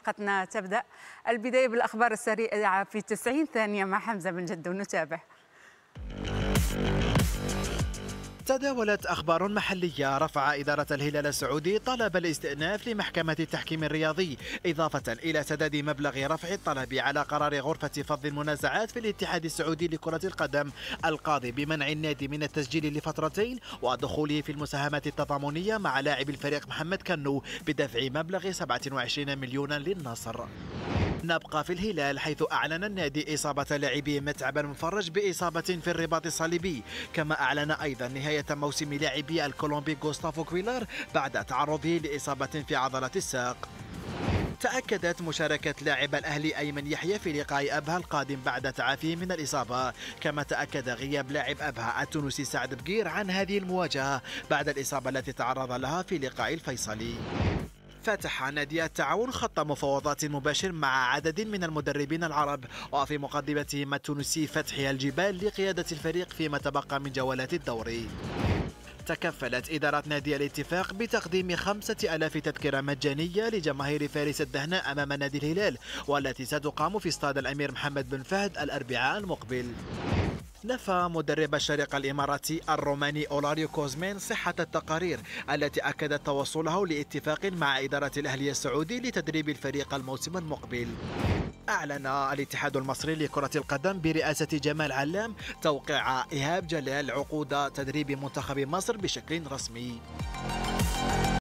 حلقتنا تبدأ البداية بالأخبار السريعة في 90 ثانية مع حمزة بن جد ونتابع تداولت أخبار محلية رفع إدارة الهلال السعودي طلب الاستئناف لمحكمة التحكيم الرياضي إضافة إلى سداد مبلغ رفع الطلب على قرار غرفة فض المنازعات في الاتحاد السعودي لكرة القدم القاضي بمنع النادي من التسجيل لفترتين ودخوله في المساهمات التضامنية مع لاعب الفريق محمد كنو بدفع مبلغ 27 مليونا للنصر نبقى في الهلال حيث أعلن النادي إصابة لاعبي متعب المفرج بإصابة في الرباط الصليبي كما أعلن أيضا نهاية موسم لاعبي الكولومبي غوستافو كويلار بعد تعرضه لإصابة في عضلة الساق تأكدت مشاركة لاعب الأهلي أيمن يحيى في لقاء أبها القادم بعد تعافيه من الإصابة كما تأكد غياب لاعب أبها التونسي سعد بقير عن هذه المواجهة بعد الإصابة التي تعرض لها في لقاء الفيصلي فتح نادي التعاون خط مفاوضات مباشر مع عدد من المدربين العرب وفي مقدمتهم التونسي فتحي الجبال لقيادة الفريق فيما تبقى من جولات الدوري تكفلت إدارة نادي الاتفاق بتقديم خمسة ألاف تذكرة مجانية لجماهير فارس الدهنة أمام نادي الهلال والتي ستقام في استاد الأمير محمد بن فهد الأربعاء المقبل نفى مدرب الشرق الإماراتي الروماني أولاريو كوزمين صحة التقارير التي أكدت توصله لاتفاق مع إدارة الأهلي السعودي لتدريب الفريق الموسم المقبل أعلن الاتحاد المصري لكرة القدم برئاسة جمال علام توقيع إيهاب جلال عقود تدريب منتخب مصر بشكل رسمي